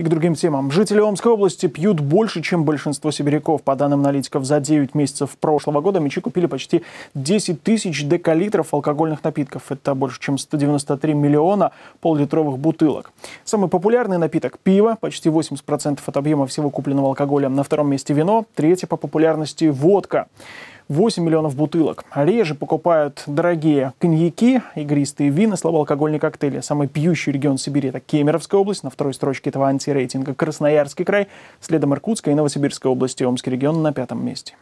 И к другим темам. Жители Омской области пьют больше, чем большинство сибиряков. По данным аналитиков, за 9 месяцев прошлого года мечи купили почти 10 тысяч декалитров алкогольных напитков. Это больше, чем 193 миллиона пол бутылок. Самый популярный напиток – пиво. Почти 80% от объема всего купленного алкоголя. На втором месте вино. Третье по популярности – водка. 8 миллионов бутылок. Реже покупают дорогие коньяки, игристые вина, слабоалкогольные коктейли. Самый пьющий регион Сибири – это Кемеровская область, на второй строчке этого антирейтинга Красноярский край, следом Иркутская и Новосибирская области, Омский регион на пятом месте.